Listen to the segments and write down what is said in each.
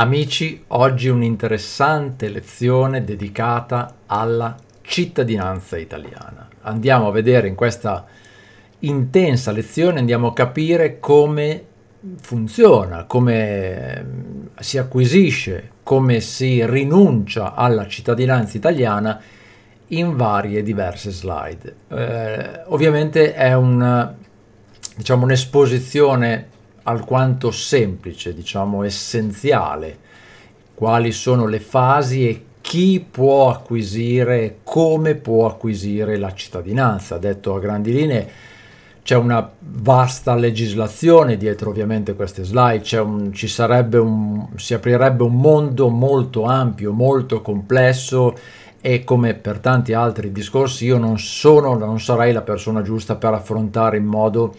Amici, oggi un'interessante lezione dedicata alla cittadinanza italiana. Andiamo a vedere in questa intensa lezione, andiamo a capire come funziona, come eh, si acquisisce, come si rinuncia alla cittadinanza italiana in varie diverse slide. Eh, ovviamente è un, diciamo, un'esposizione alquanto semplice, diciamo essenziale, quali sono le fasi e chi può acquisire, come può acquisire la cittadinanza. Detto a grandi linee, c'è una vasta legislazione dietro ovviamente queste slide, un, ci sarebbe un, si aprirebbe un mondo molto ampio, molto complesso e come per tanti altri discorsi io non sono, non sarei la persona giusta per affrontare in modo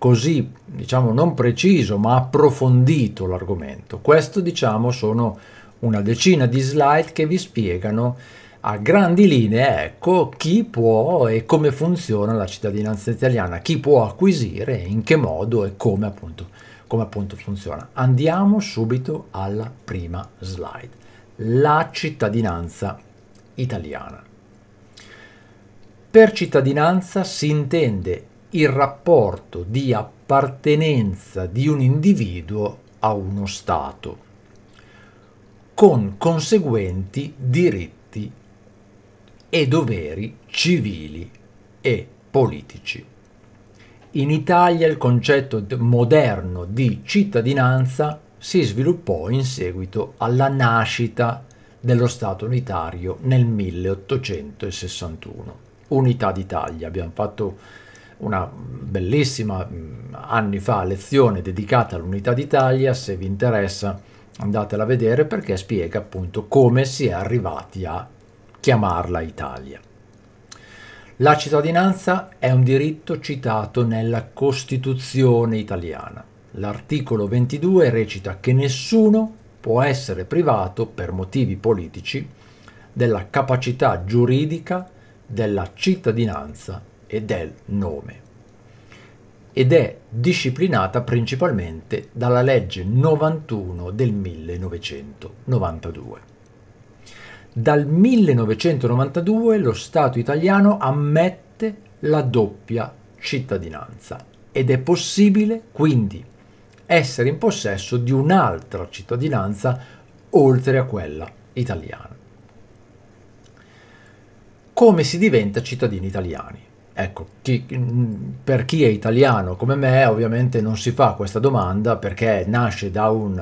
così diciamo non preciso ma approfondito l'argomento. Questo diciamo sono una decina di slide che vi spiegano a grandi linee ecco chi può e come funziona la cittadinanza italiana, chi può acquisire, in che modo e come appunto, come appunto funziona. Andiamo subito alla prima slide, la cittadinanza italiana. Per cittadinanza si intende il rapporto di appartenenza di un individuo a uno Stato, con conseguenti diritti e doveri civili e politici. In Italia il concetto moderno di cittadinanza si sviluppò in seguito alla nascita dello Stato unitario nel 1861. Unità d'Italia, abbiamo fatto una bellissima mm, anni fa lezione dedicata all'unità d'Italia, se vi interessa andatela a vedere perché spiega appunto come si è arrivati a chiamarla Italia. La cittadinanza è un diritto citato nella Costituzione italiana. L'articolo 22 recita che nessuno può essere privato per motivi politici della capacità giuridica della cittadinanza e del nome ed è disciplinata principalmente dalla legge 91 del 1992. Dal 1992 lo Stato italiano ammette la doppia cittadinanza ed è possibile quindi essere in possesso di un'altra cittadinanza oltre a quella italiana. Come si diventa cittadini italiani? Ecco, chi, per chi è italiano come me ovviamente non si fa questa domanda perché nasce da, un,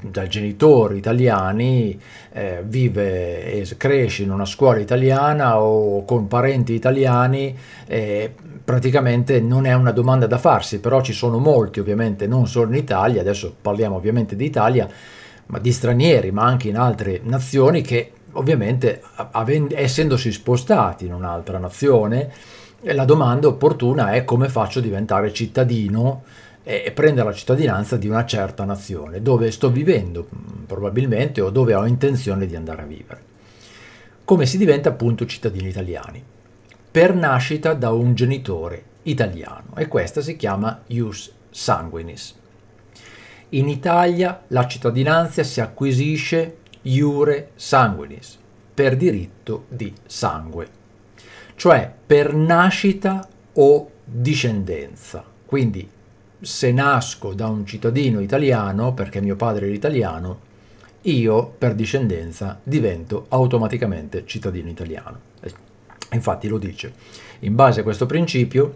da genitori italiani, eh, vive e cresce in una scuola italiana o con parenti italiani, eh, praticamente non è una domanda da farsi, però ci sono molti ovviamente, non solo in Italia, adesso parliamo ovviamente di Italia, ma di stranieri, ma anche in altre nazioni che ovviamente avendo, essendosi spostati in un'altra nazione, e la domanda opportuna è come faccio a diventare cittadino e prendere la cittadinanza di una certa nazione dove sto vivendo mm, probabilmente o dove ho intenzione di andare a vivere. Come si diventa appunto cittadini italiani? Per nascita da un genitore italiano e questa si chiama ius sanguinis. In Italia la cittadinanza si acquisisce iure sanguinis per diritto di sangue cioè per nascita o discendenza. Quindi se nasco da un cittadino italiano, perché mio padre era italiano, io per discendenza divento automaticamente cittadino italiano. Infatti lo dice, in base a questo principio,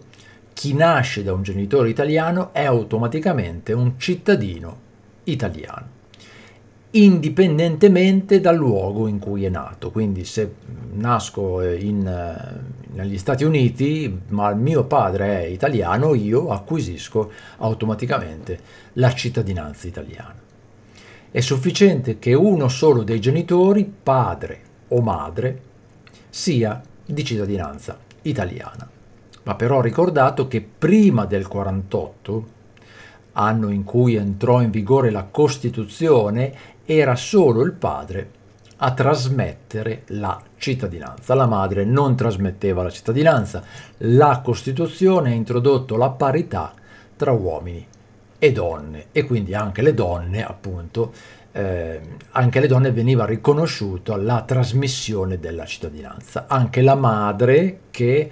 chi nasce da un genitore italiano è automaticamente un cittadino italiano indipendentemente dal luogo in cui è nato. Quindi se nasco eh, in, eh, negli Stati Uniti, ma il mio padre è italiano, io acquisisco automaticamente la cittadinanza italiana. È sufficiente che uno solo dei genitori, padre o madre, sia di cittadinanza italiana. Va però ricordato che prima del 48, anno in cui entrò in vigore la Costituzione, era solo il padre a trasmettere la cittadinanza. La madre non trasmetteva la cittadinanza. La Costituzione ha introdotto la parità tra uomini e donne e quindi anche le donne, appunto, eh, anche le donne veniva riconosciuta la trasmissione della cittadinanza. Anche la madre che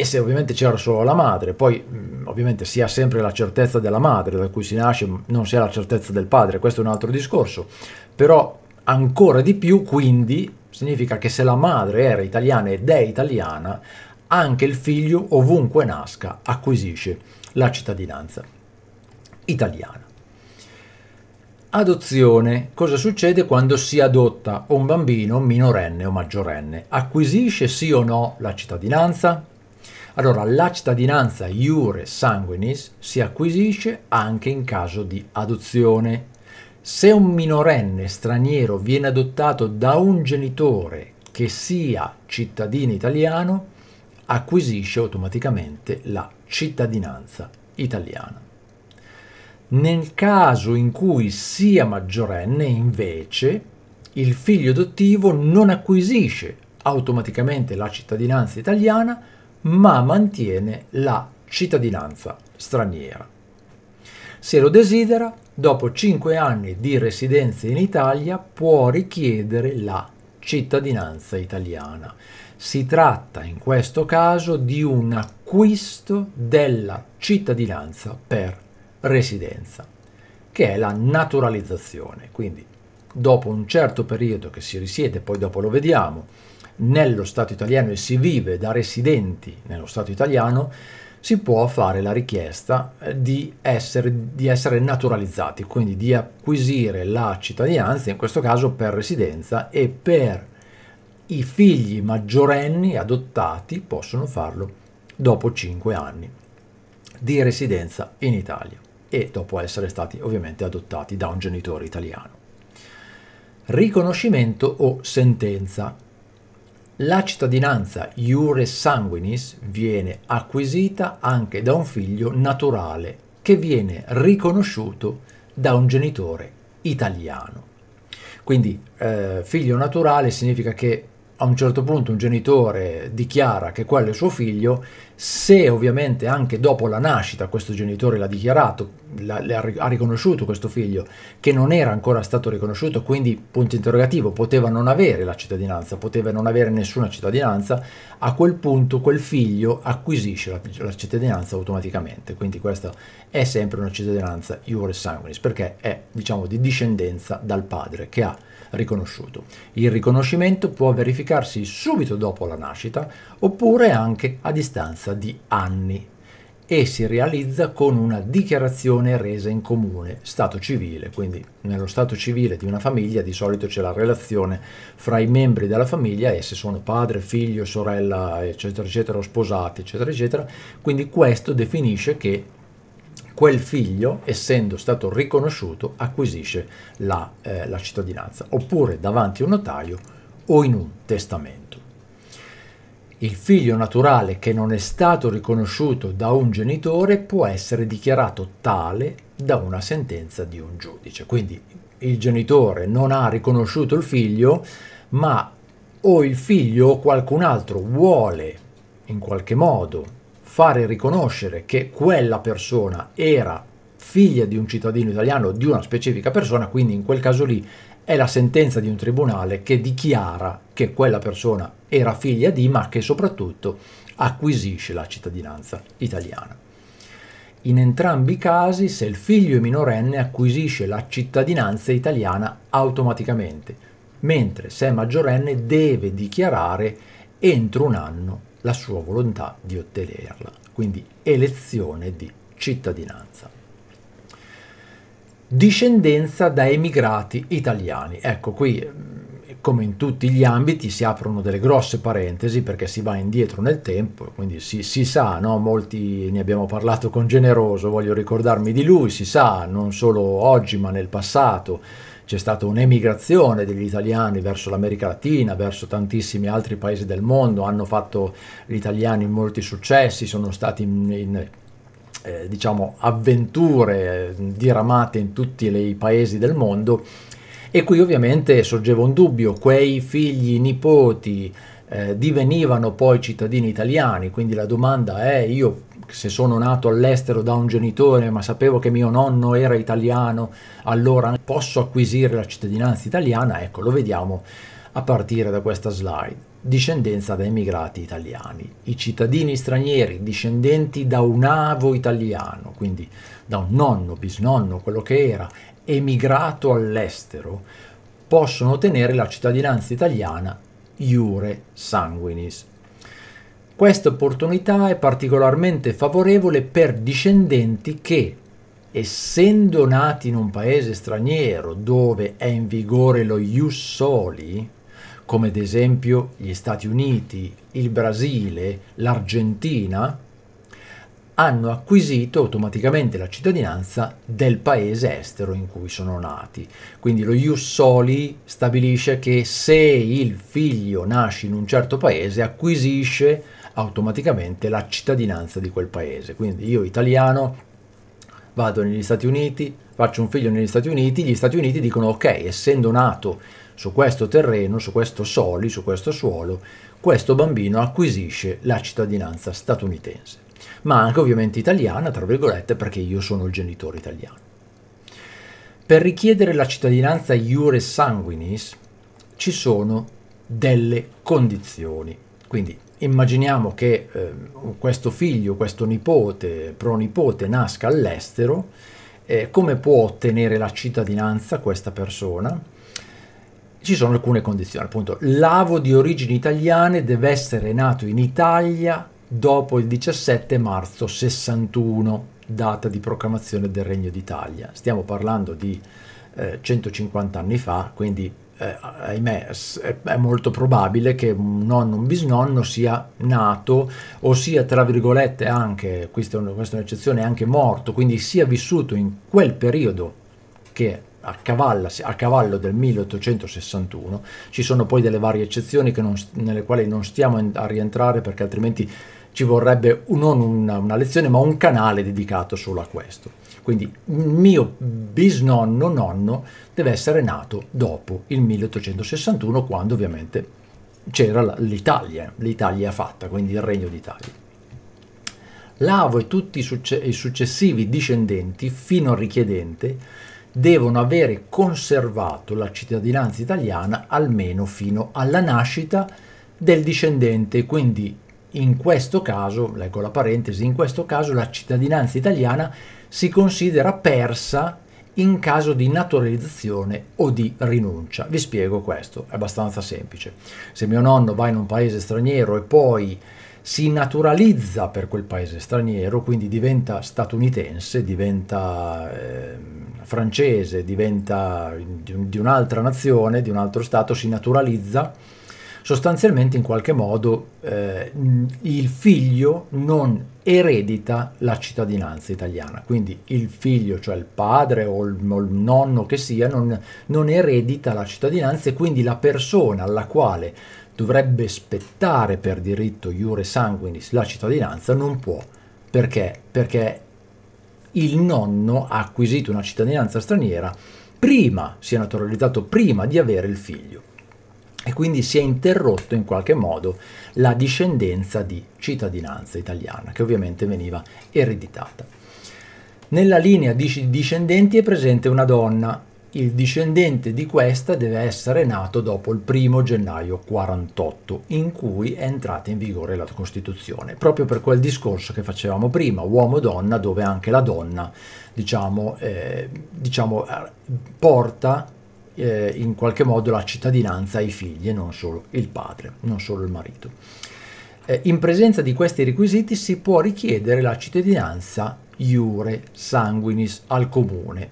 e se ovviamente c'era solo la madre, poi ovviamente si ha sempre la certezza della madre da cui si nasce, non si ha la certezza del padre, questo è un altro discorso, però ancora di più quindi significa che se la madre era italiana ed è italiana, anche il figlio ovunque nasca acquisisce la cittadinanza italiana. Adozione. Cosa succede quando si adotta un bambino minorenne o maggiorenne? Acquisisce sì o no la cittadinanza? Allora, la cittadinanza iure sanguinis si acquisisce anche in caso di adozione. Se un minorenne straniero viene adottato da un genitore che sia cittadino italiano, acquisisce automaticamente la cittadinanza italiana. Nel caso in cui sia maggiorenne, invece, il figlio adottivo non acquisisce automaticamente la cittadinanza italiana, ma mantiene la cittadinanza straniera. Se lo desidera, dopo 5 anni di residenza in Italia, può richiedere la cittadinanza italiana. Si tratta in questo caso di un acquisto della cittadinanza per residenza, che è la naturalizzazione. Quindi, dopo un certo periodo che si risiede, poi dopo lo vediamo, nello Stato italiano e si vive da residenti nello Stato italiano, si può fare la richiesta eh, di essere, di essere naturalizzati, quindi di acquisire la cittadinanza, in questo caso per residenza e per i figli maggiorenni adottati possono farlo dopo 5 anni di residenza in Italia e dopo essere stati ovviamente adottati da un genitore italiano. Riconoscimento o sentenza. La cittadinanza iure sanguinis viene acquisita anche da un figlio naturale che viene riconosciuto da un genitore italiano. Quindi eh, figlio naturale significa che a un certo punto un genitore dichiara che quello è suo figlio, se ovviamente anche dopo la nascita questo genitore l'ha dichiarato, la, la, ha riconosciuto questo figlio che non era ancora stato riconosciuto, quindi punto interrogativo, poteva non avere la cittadinanza, poteva non avere nessuna cittadinanza, a quel punto quel figlio acquisisce la, la cittadinanza automaticamente, quindi questa è sempre una cittadinanza iure sanguinis, perché è diciamo di discendenza dal padre che ha riconosciuto. Il riconoscimento può verificarsi subito dopo la nascita oppure anche a distanza di anni e si realizza con una dichiarazione resa in comune, stato civile, quindi nello stato civile di una famiglia di solito c'è la relazione fra i membri della famiglia e se sono padre, figlio, sorella, eccetera, eccetera, o sposati, eccetera, eccetera, quindi questo definisce che quel figlio, essendo stato riconosciuto, acquisisce la, eh, la, cittadinanza, oppure davanti a un notaio o in un testamento. Il figlio naturale che non è stato riconosciuto da un genitore può essere dichiarato tale da una sentenza di un giudice. Quindi il genitore non ha riconosciuto il figlio, ma o il figlio o qualcun altro vuole in qualche modo fare riconoscere che quella persona era figlia di un cittadino italiano di una specifica persona, quindi in quel caso lì è la sentenza di un tribunale che dichiara che quella persona era figlia di, ma che soprattutto acquisisce la cittadinanza italiana. In entrambi i casi, se il figlio è minorenne, acquisisce la cittadinanza italiana automaticamente, mentre se è maggiorenne deve dichiarare entro un anno la sua volontà di ottenerla, quindi elezione di cittadinanza. Discendenza da emigrati italiani. Ecco, qui mm, come in tutti gli ambiti si aprono delle grosse parentesi perché si va indietro nel tempo, quindi si, si sa, no? molti ne abbiamo parlato con Generoso, voglio ricordarmi di lui, si sa non solo oggi ma nel passato c'è stata un'emigrazione degli italiani verso l'America Latina, verso tantissimi altri paesi del mondo, hanno fatto gli italiani molti successi, sono stati in, in eh, diciamo avventure diramate in tutti i paesi del mondo e qui ovviamente sorgeva un dubbio, quei figli, nipoti eh, divenivano poi cittadini italiani, quindi la domanda è io se sono nato all'estero da un genitore ma sapevo che mio nonno era italiano, allora posso acquisire la cittadinanza italiana, ecco lo vediamo a partire da questa slide. Discendenza da emigrati italiani, i cittadini stranieri discendenti da un avo italiano, quindi da un nonno, bisnonno, quello che era, emigrato all'estero, possono ottenere la cittadinanza italiana iure sanguinis questa opportunità è particolarmente favorevole per discendenti che, essendo nati in un paese straniero dove è in vigore lo ius soli, come ad esempio gli Stati Uniti, il Brasile, l'Argentina, hanno acquisito automaticamente la cittadinanza del paese estero in cui sono nati. Quindi lo ius soli stabilisce che se il figlio nasce in un certo paese acquisisce automaticamente la cittadinanza di quel paese. Quindi io italiano vado negli Stati Uniti, faccio un figlio negli Stati Uniti, gli Stati Uniti dicono ok, essendo nato su questo terreno, su questo soli, su questo suolo, questo bambino acquisisce la cittadinanza statunitense, ma anche ovviamente italiana, tra virgolette, perché io sono il genitore italiano. Per richiedere la cittadinanza iure sanguinis ci sono delle condizioni, quindi immaginiamo che eh, questo figlio, questo nipote, pronipote nasca all'estero, eh, come può ottenere la cittadinanza questa persona? Ci sono alcune condizioni, appunto, l'avo di origini italiane deve essere nato in Italia dopo il 17 marzo 61, data di proclamazione del Regno d'Italia. Stiamo parlando di eh, 150 anni fa, quindi eh, ahimè, è molto probabile che un nonno, un bisnonno sia nato o sia, tra virgolette, anche, questa è, un, questa è un'eccezione, anche morto, quindi sia vissuto in quel periodo che a, cavalla, a cavallo del 1861. Ci sono poi delle varie eccezioni non, nelle quali non stiamo a rientrare perché altrimenti ci vorrebbe non una, una lezione ma un canale dedicato solo a questo. Quindi il mio bisnonno nonno deve essere nato dopo il 1861 quando ovviamente c'era l'Italia, l'Italia fatta, quindi il Regno d'Italia. L'avo e tutti i successivi discendenti fino al richiedente devono avere conservato la cittadinanza italiana almeno fino alla nascita del discendente, quindi in questo caso, leggo la parentesi, in questo caso la cittadinanza italiana si considera persa in caso di naturalizzazione o di rinuncia. Vi spiego questo, è abbastanza semplice. Se mio nonno va in un paese straniero e poi si naturalizza per quel paese straniero, quindi diventa statunitense, diventa eh, francese, diventa di un'altra nazione, di un altro stato, si naturalizza sostanzialmente in qualche modo eh, il figlio non eredita la cittadinanza italiana, quindi il figlio, cioè il padre o il, o il nonno che sia, non, non eredita la cittadinanza e quindi la persona alla quale dovrebbe spettare per diritto iure sanguinis la cittadinanza non può. Perché? Perché il nonno ha acquisito una cittadinanza straniera prima, si è naturalizzato prima di avere il figlio e quindi si è interrotto in qualche modo la discendenza di cittadinanza italiana che ovviamente veniva ereditata. Nella linea di discendenti è presente una donna, il discendente di questa deve essere nato dopo il 1 gennaio 48 in cui è entrata in vigore la Costituzione, proprio per quel discorso che facevamo prima, uomo-donna, dove anche la donna diciamo, eh, diciamo, eh, porta eh, in qualche modo la cittadinanza ai figli e non solo il padre, non solo il marito. Eh, in presenza di questi requisiti si può richiedere la cittadinanza iure sanguinis al comune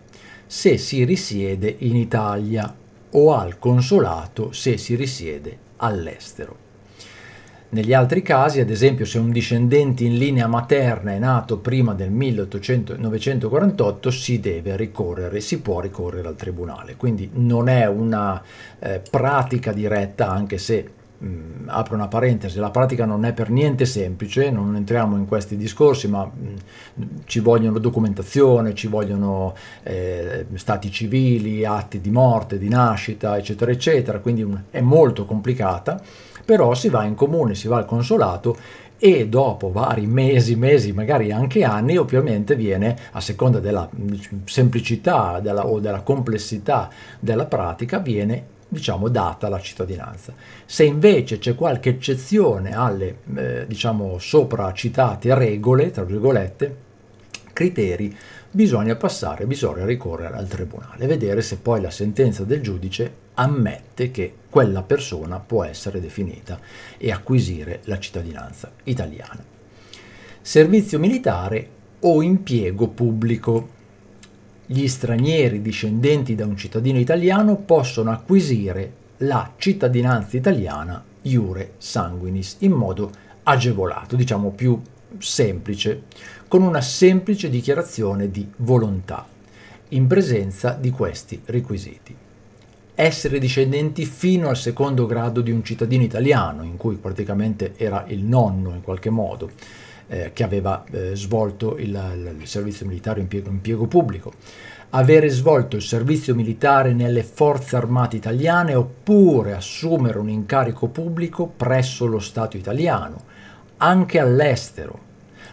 se si risiede in Italia o al consolato se si risiede all'estero. Negli altri casi, ad esempio, se un discendente in linea materna è nato prima del 1948, si deve ricorrere, si può ricorrere al tribunale. Quindi non è una eh, pratica diretta, anche se mh, mm, apro una parentesi, la pratica non è per niente semplice, non entriamo in questi discorsi, ma mh, mm, ci vogliono documentazione, ci vogliono eh, stati civili, atti di morte, di nascita, eccetera, eccetera, quindi mh, è molto complicata però si va in comune, si va al consolato e dopo vari mesi, mesi, magari anche anni, ovviamente viene, a seconda della semplicità della, o della complessità della pratica, viene diciamo data la cittadinanza. Se invece c'è qualche eccezione alle eh, diciamo sopra citate regole, tra virgolette, criteri bisogna passare, bisogna ricorrere al tribunale, vedere se poi la sentenza del giudice ammette che quella persona può essere definita e acquisire la cittadinanza italiana. Servizio militare o impiego pubblico. Gli stranieri discendenti da un cittadino italiano possono acquisire la cittadinanza italiana iure sanguinis in modo agevolato, diciamo più semplice, con una semplice dichiarazione di volontà, in presenza di questi requisiti. Essere discendenti fino al secondo grado di un cittadino italiano, in cui praticamente era il nonno in qualche modo, eh, che aveva eh, svolto il, il, servizio militare in piego, in pubblico avere svolto il servizio militare nelle forze armate italiane oppure assumere un incarico pubblico presso lo Stato italiano, anche all'estero.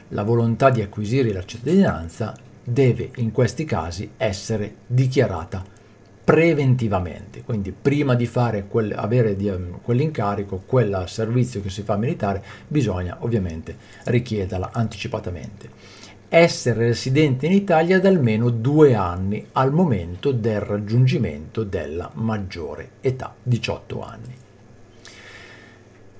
La volontà di acquisire la cittadinanza deve in questi casi essere dichiarata preventivamente, quindi prima di fare quel, avere di, um, quell'incarico, quel servizio che si fa militare, bisogna ovviamente richiederla anticipatamente. Essere residente in Italia da almeno due anni al momento del raggiungimento della maggiore età, 18 anni.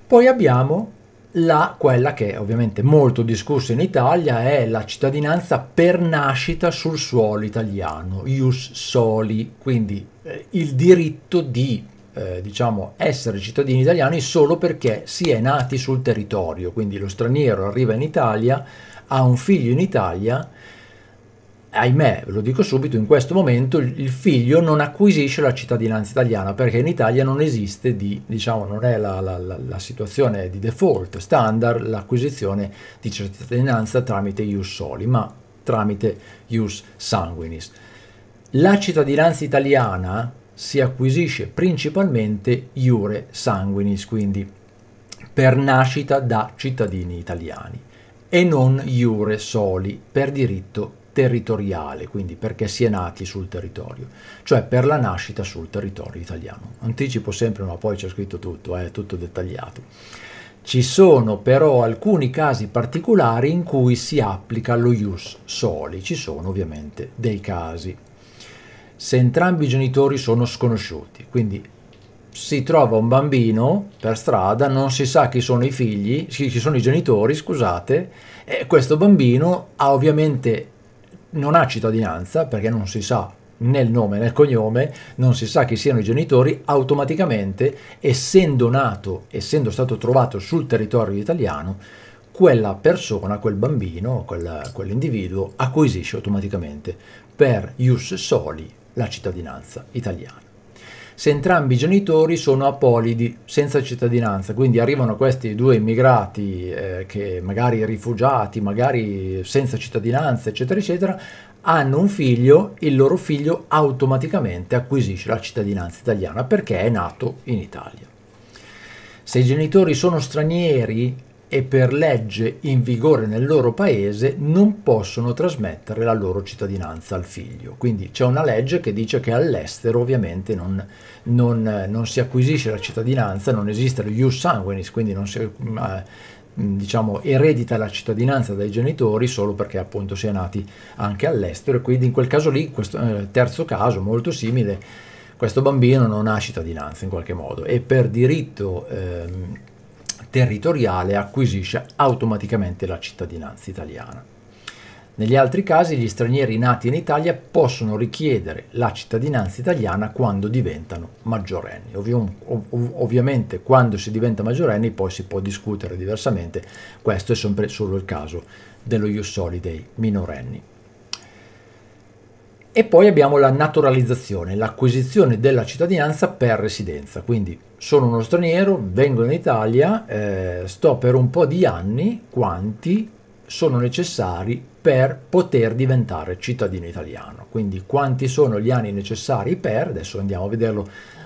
Poi abbiamo la, quella che è ovviamente molto discussa in Italia è la cittadinanza per nascita sul suolo italiano, ius soli, quindi eh, il diritto di eh, diciamo, essere cittadini italiani solo perché si è nati sul territorio, quindi lo straniero arriva in Italia, ha un figlio in Italia, ahimè, lo dico subito, in questo momento il figlio non acquisisce la cittadinanza italiana perché in Italia non esiste, di, diciamo, non è la, la, la, la, situazione di default standard l'acquisizione di cittadinanza tramite ius soli, ma tramite ius sanguinis. La cittadinanza italiana si acquisisce principalmente iure sanguinis, quindi per nascita da cittadini italiani e non iure soli per diritto territoriale, quindi perché si è nati sul territorio, cioè per la nascita sul territorio italiano. Anticipo sempre, ma poi c'è scritto tutto, è eh, tutto dettagliato. Ci sono però alcuni casi particolari in cui si applica lo ius soli, ci sono ovviamente dei casi. Se entrambi i genitori sono sconosciuti, quindi si trova un bambino per strada, non si sa chi sono i figli, chi sono i genitori, scusate, e questo bambino ha ovviamente non ha cittadinanza perché non si sa nel nome, nel cognome, non si sa chi siano i genitori, automaticamente, essendo nato, essendo stato trovato sul territorio italiano, quella persona, quel bambino, quel, quell'individuo acquisisce automaticamente per ius soli la cittadinanza italiana se entrambi i genitori sono apolidi, senza cittadinanza. Quindi arrivano questi due immigrati, eh, che magari rifugiati, magari senza cittadinanza, eccetera, eccetera, hanno un figlio, il loro figlio automaticamente acquisisce la cittadinanza italiana perché è nato in Italia. Se i genitori sono stranieri, e per legge in vigore nel loro paese non possono trasmettere la loro cittadinanza al figlio. Quindi c'è una legge che dice che all'estero ovviamente non, non, non si acquisisce la cittadinanza, non esiste lo ius sanguinis, quindi non si... Eh, diciamo, eredita la cittadinanza dai genitori solo perché appunto si è nati anche all'estero e quindi in quel caso lì, questo eh, terzo caso molto simile, questo bambino non ha cittadinanza in qualche modo e per diritto eh, territoriale acquisisce automaticamente la cittadinanza italiana. Negli altri casi gli stranieri nati in Italia possono richiedere la cittadinanza italiana quando diventano maggiorenni. Ovvi- ov- ovviamente quando si diventa maggiorenni poi si può discutere diversamente, questo è sempre solo il caso dello Ius Soli dei minorenni. E poi abbiamo la naturalizzazione, l'acquisizione della cittadinanza per residenza, quindi sono uno straniero, vengo in Italia, eh, sto per un po' di anni, quanti sono necessari per poter diventare cittadino italiano. Quindi quanti sono gli anni necessari per, adesso andiamo a vederlo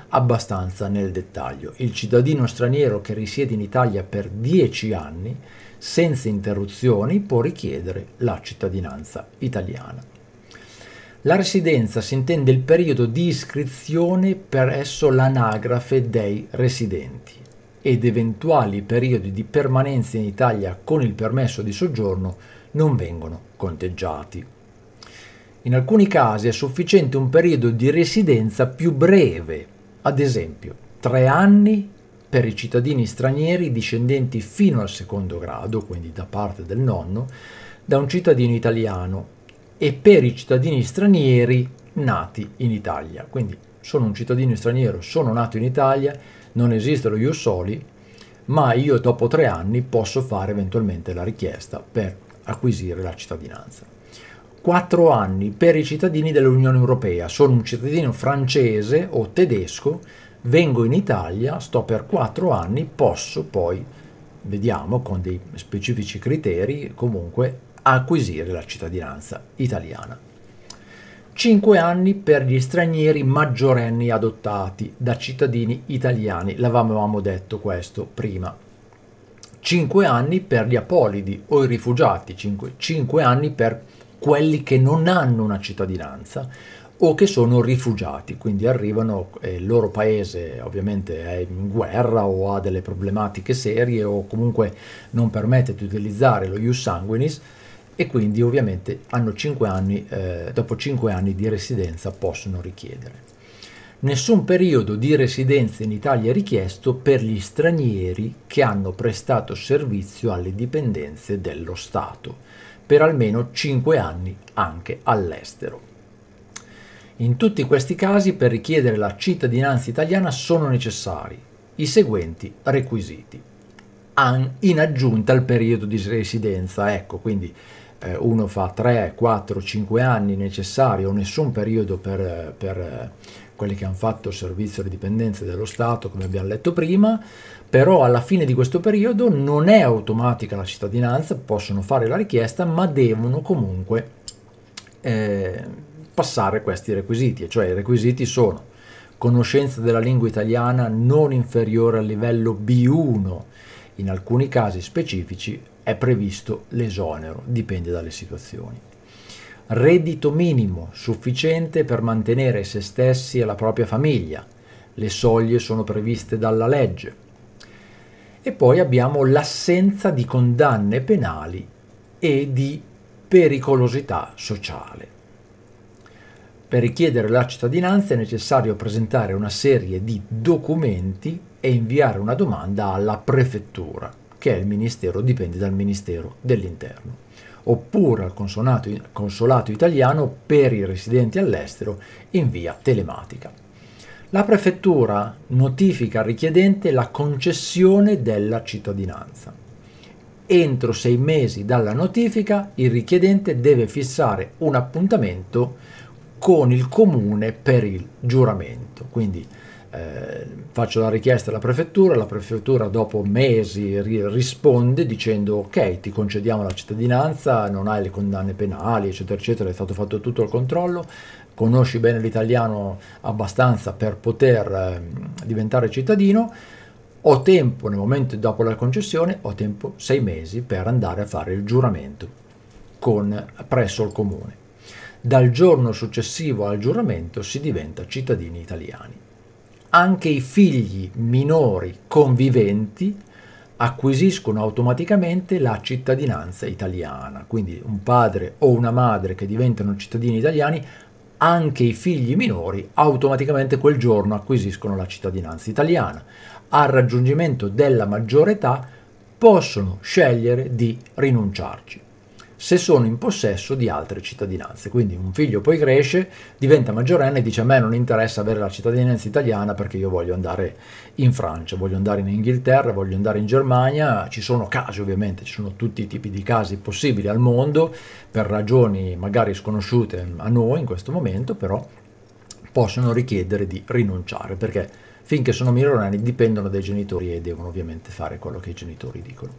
abbastanza nel dettaglio. Il cittadino straniero che risiede in Italia per 10 anni senza interruzioni può richiedere la cittadinanza italiana. La residenza si intende il periodo di iscrizione presso l'anagrafe dei residenti ed eventuali periodi di permanenza in Italia con il permesso di soggiorno non vengono conteggiati. In alcuni casi è sufficiente un periodo di residenza più breve, ad esempio tre anni per i cittadini stranieri discendenti fino al secondo grado, quindi da parte del nonno, da un cittadino italiano e per i cittadini stranieri nati in Italia. Quindi sono un cittadino straniero, sono nato in Italia, non esistono io soli, ma io dopo tre anni posso fare eventualmente la richiesta per acquisire la cittadinanza. Quattro anni per i cittadini dell'Unione Europea, sono un cittadino francese o tedesco, vengo in Italia, sto per quattro anni, posso poi, vediamo con dei specifici criteri, comunque acquisire la cittadinanza italiana. 5 anni per gli stranieri maggiorenni adottati da cittadini italiani, l'avevamo detto questo prima. 5 anni per gli apolidi o i rifugiati, 5, 5 anni per quelli che non hanno una cittadinanza o che sono rifugiati, quindi arrivano e eh, il loro paese ovviamente è in guerra o ha delle problematiche serie o comunque non permette di utilizzare lo ius sanguinis, e quindi ovviamente hanno 5 anni, eh, dopo 5 anni di residenza possono richiedere. Nessun periodo di residenza in Italia è richiesto per gli stranieri che hanno prestato servizio alle dipendenze dello Stato, per almeno 5 anni anche all'estero. In tutti questi casi per richiedere la cittadinanza italiana sono necessari i seguenti requisiti. An in aggiunta al periodo di residenza, ecco, quindi eh, uno fa 3, 4, 5 anni necessari o nessun periodo per, per eh, quelli che hanno fatto servizio alle dipendenze dello Stato, come abbiamo letto prima, però alla fine di questo periodo non è automatica la cittadinanza, possono fare la richiesta, ma devono comunque eh, passare questi requisiti, e cioè i requisiti sono conoscenza della lingua italiana non inferiore al livello B1, in alcuni casi specifici è previsto l'esonero, dipende dalle situazioni. Reddito minimo sufficiente per mantenere se stessi e la propria famiglia. Le soglie sono previste dalla legge. E poi abbiamo l'assenza di condanne penali e di pericolosità sociale. Per richiedere la cittadinanza è necessario presentare una serie di documenti e inviare una domanda alla prefettura, che è il ministero, dipende dal ministero dell'interno, oppure al consolato italiano per i residenti all'estero in via telematica. La prefettura notifica al richiedente la concessione della cittadinanza. Entro sei mesi dalla notifica il richiedente deve fissare un appuntamento con il comune per il giuramento. Quindi eh, faccio la richiesta alla prefettura, la prefettura dopo mesi ri risponde dicendo ok ti concediamo la cittadinanza, non hai le condanne penali eccetera eccetera, è stato fatto tutto il controllo, conosci bene l'italiano abbastanza per poter eh, diventare cittadino, ho tempo nel momento dopo la concessione, ho tempo sei mesi per andare a fare il giuramento con, presso il comune dal giorno successivo al giuramento si diventa cittadini italiani. Anche i figli minori conviventi acquisiscono automaticamente la cittadinanza italiana, quindi un padre o una madre che diventano cittadini italiani, anche i figli minori automaticamente quel giorno acquisiscono la cittadinanza italiana. Al raggiungimento della maggiore età possono scegliere di rinunciarci se sono in possesso di altre cittadinanze. Quindi un figlio poi cresce, diventa maggiorenne e dice a me non interessa avere la cittadinanza italiana perché io voglio andare in Francia, voglio andare in Inghilterra, voglio andare in Germania, ci sono casi ovviamente, ci sono tutti i tipi di casi possibili al mondo per ragioni magari sconosciute a noi in questo momento, però possono richiedere di rinunciare perché finché sono minorenni dipendono dai genitori e devono ovviamente fare quello che i genitori dicono.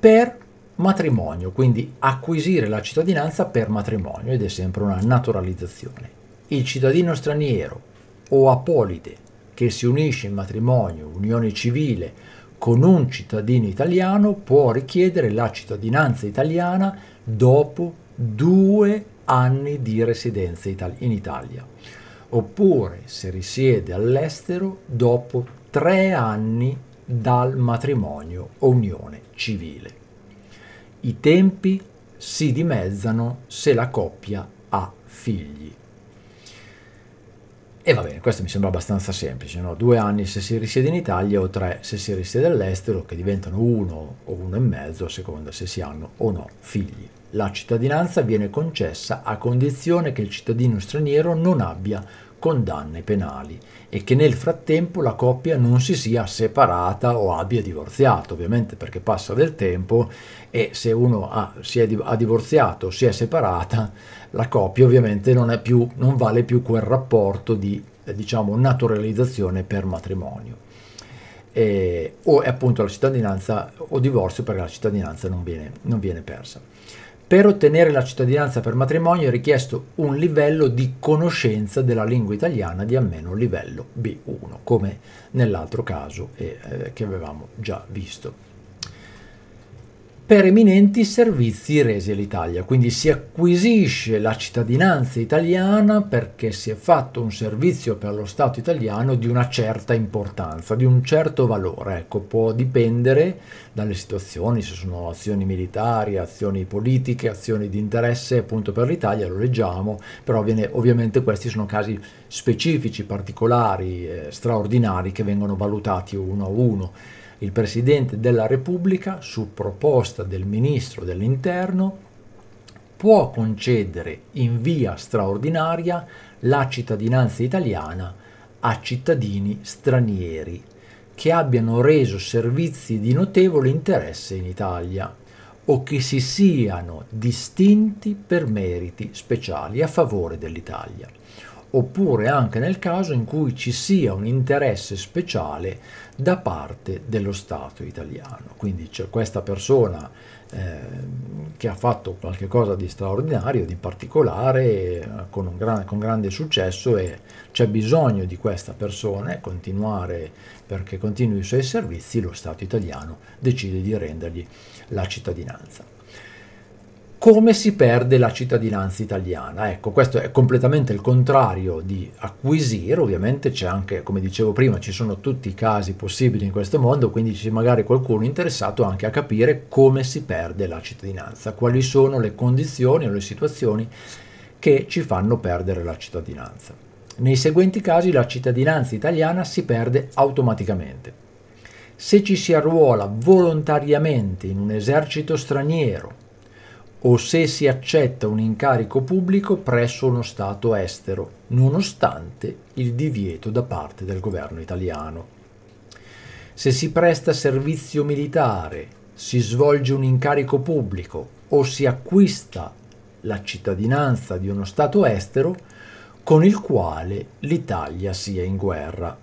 Per matrimonio, quindi acquisire la cittadinanza per matrimonio ed è sempre una naturalizzazione. Il cittadino straniero o apolide che si unisce in matrimonio, unione civile, con un cittadino italiano può richiedere la cittadinanza italiana dopo due anni di residenza in Italia, oppure se risiede all'estero dopo tre anni dal matrimonio o unione civile. I tempi si dimezzano se la coppia ha figli. E va bene, questo mi sembra abbastanza semplice, no? due anni se si risiede in Italia o tre se si risiede all'estero, che diventano uno o uno e mezzo a seconda se si hanno o no figli. La cittadinanza viene concessa a condizione che il cittadino straniero non abbia condanne penali e che nel frattempo la coppia non si sia separata o abbia divorziato, ovviamente perché passa del tempo e se uno ha, si è, ha divorziato, si è separata, la coppia ovviamente non, più, non vale più quel rapporto di eh, diciamo, naturalizzazione per matrimonio. E, o è appunto la cittadinanza o divorzio perché la cittadinanza non viene, non viene persa. Per ottenere la cittadinanza per matrimonio è richiesto un livello di conoscenza della lingua italiana di almeno livello B1, come nell'altro caso eh, eh, che avevamo già visto per eminenti servizi resi all'Italia. Quindi si acquisisce la cittadinanza italiana perché si è fatto un servizio per lo Stato italiano di una certa importanza, di un certo valore. Ecco, può dipendere dalle situazioni, se sono azioni militari, azioni politiche, azioni di interesse appunto per l'Italia, lo leggiamo, però viene, ovviamente questi sono casi specifici, particolari, eh, straordinari che vengono valutati uno a uno il Presidente della Repubblica, su proposta del Ministro dell'Interno, può concedere in via straordinaria la cittadinanza italiana a cittadini stranieri che abbiano reso servizi di notevole interesse in Italia o che si siano distinti per meriti speciali a favore dell'Italia, oppure anche nel caso in cui ci sia un interesse speciale da parte dello Stato italiano. Quindi c'è questa persona eh, che ha fatto qualcosa di straordinario, di particolare, con, gran, con grande successo e c'è bisogno di questa persona e continuare perché continui i suoi servizi, lo Stato italiano decide di rendergli la cittadinanza come si perde la cittadinanza italiana. Ecco, questo è completamente il contrario di acquisire, ovviamente c'è anche, come dicevo prima, ci sono tutti i casi possibili in questo mondo, quindi c'è magari qualcuno interessato anche a capire come si perde la cittadinanza, quali sono le condizioni o le situazioni che ci fanno perdere la cittadinanza. Nei seguenti casi la cittadinanza italiana si perde automaticamente. Se ci si arruola volontariamente in un esercito straniero o se si accetta un incarico pubblico presso uno Stato estero, nonostante il divieto da parte del governo italiano. Se si presta servizio militare, si svolge un incarico pubblico o si acquista la cittadinanza di uno Stato estero con il quale l'Italia sia in guerra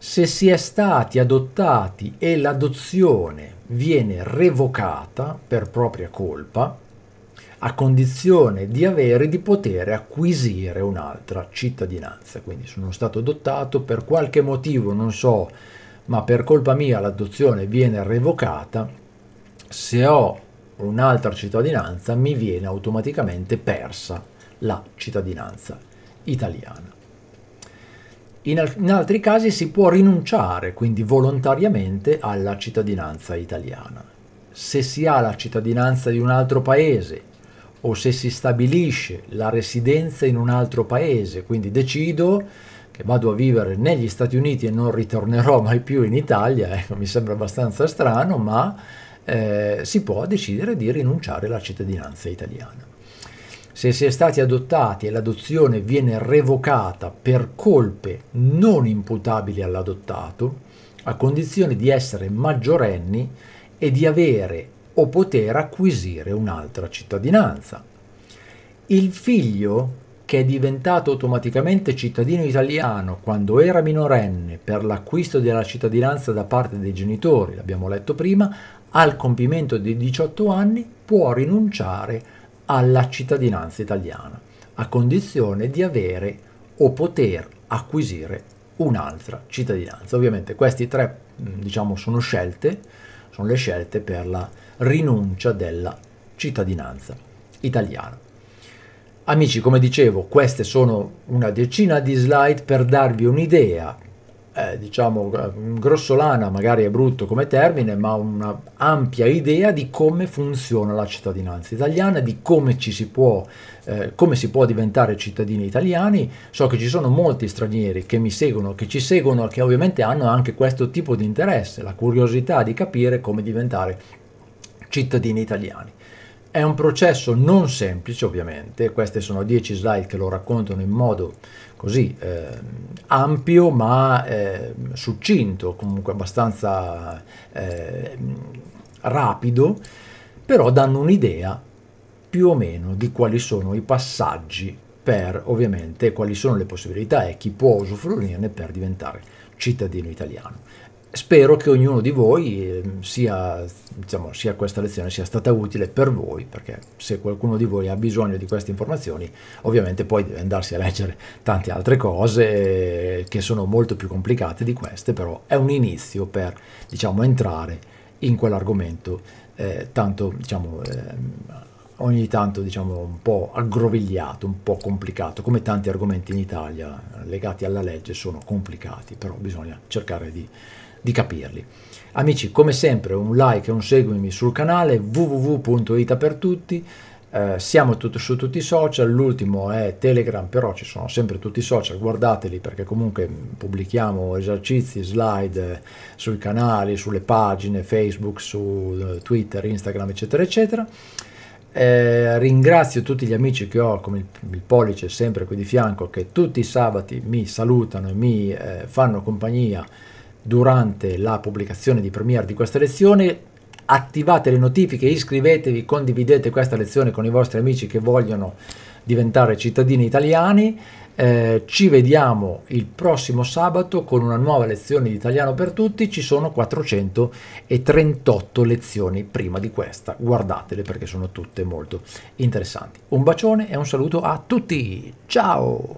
se si è stati adottati e l'adozione viene revocata per propria colpa, a condizione di avere di poter acquisire un'altra cittadinanza. Quindi sono stato adottato per qualche motivo, non so, ma per colpa mia l'adozione viene revocata. Se ho un'altra cittadinanza mi viene automaticamente persa la cittadinanza italiana. In, al- in altri casi si può rinunciare quindi volontariamente alla cittadinanza italiana. Se si ha la cittadinanza di un altro paese o se si stabilisce la residenza in un altro paese, quindi decido che vado a vivere negli Stati Uniti e non ritornerò mai più in Italia, ecco, mi sembra abbastanza strano, ma eh, si può decidere di rinunciare alla cittadinanza italiana se si è stati adottati e l'adozione viene revocata per colpe non imputabili all'adottato, a condizione di essere maggiorenni e di avere o poter acquisire un'altra cittadinanza. Il figlio, che è diventato automaticamente cittadino italiano quando era minorenne per l'acquisto della cittadinanza da parte dei genitori, l'abbiamo letto prima, al compimento dei 18 anni può rinunciare a alla cittadinanza italiana, a condizione di avere o poter acquisire un'altra cittadinanza. Ovviamente questi tre mm, diciamo, sono scelte, sono le scelte per la rinuncia della cittadinanza italiana. Amici, come dicevo, queste sono una decina di slide per darvi un'idea eh, diciamo eh, grossolana, magari è brutto come termine, ma un'ampia idea di come funziona la cittadinanza italiana, di come ci si può eh, come si può diventare cittadini italiani. So che ci sono molti stranieri che mi seguono, che ci seguono, che ovviamente hanno anche questo tipo di interesse, la curiosità di capire come diventare cittadini italiani. È un processo non semplice ovviamente, queste sono 10 slide che lo raccontano in modo così eh, ampio ma eh, succinto, comunque abbastanza eh, rapido, però danno un'idea più o meno di quali sono i passaggi per ovviamente quali sono le possibilità e chi può usufruirne per diventare cittadino italiano. Spero che ognuno di voi ehm, sia, diciamo, sia questa lezione sia stata utile per voi, perché se qualcuno di voi ha bisogno di queste informazioni, ovviamente poi deve andarsi a leggere tante altre cose eh, che sono molto più complicate di queste, però è un inizio per diciamo, entrare in quell'argomento eh, tanto diciamo, eh, ogni tanto diciamo un po' aggrovigliato, un po' complicato, come tanti argomenti in Italia legati alla legge sono complicati, però bisogna cercare di di capirli. Amici, come sempre, un like e un seguimi sul canale www.ita Eh, siamo tutto, su tutti i social, l'ultimo è Telegram, però ci sono sempre tutti i social, guardateli perché comunque pubblichiamo esercizi, slide eh, sui canali, sulle pagine, Facebook, su eh, Twitter, Instagram, eccetera, eccetera. Eh, ringrazio tutti gli amici che ho come il, il, pollice sempre qui di fianco che tutti i sabati mi salutano e mi eh, fanno compagnia durante la pubblicazione di Premiere di questa lezione. Attivate le notifiche, iscrivetevi, condividete questa lezione con i vostri amici che vogliono diventare cittadini italiani. Eh, ci vediamo il prossimo sabato con una nuova lezione di italiano per tutti. Ci sono 438 lezioni prima di questa. Guardatele perché sono tutte molto interessanti. Un bacione e un saluto a tutti. Ciao!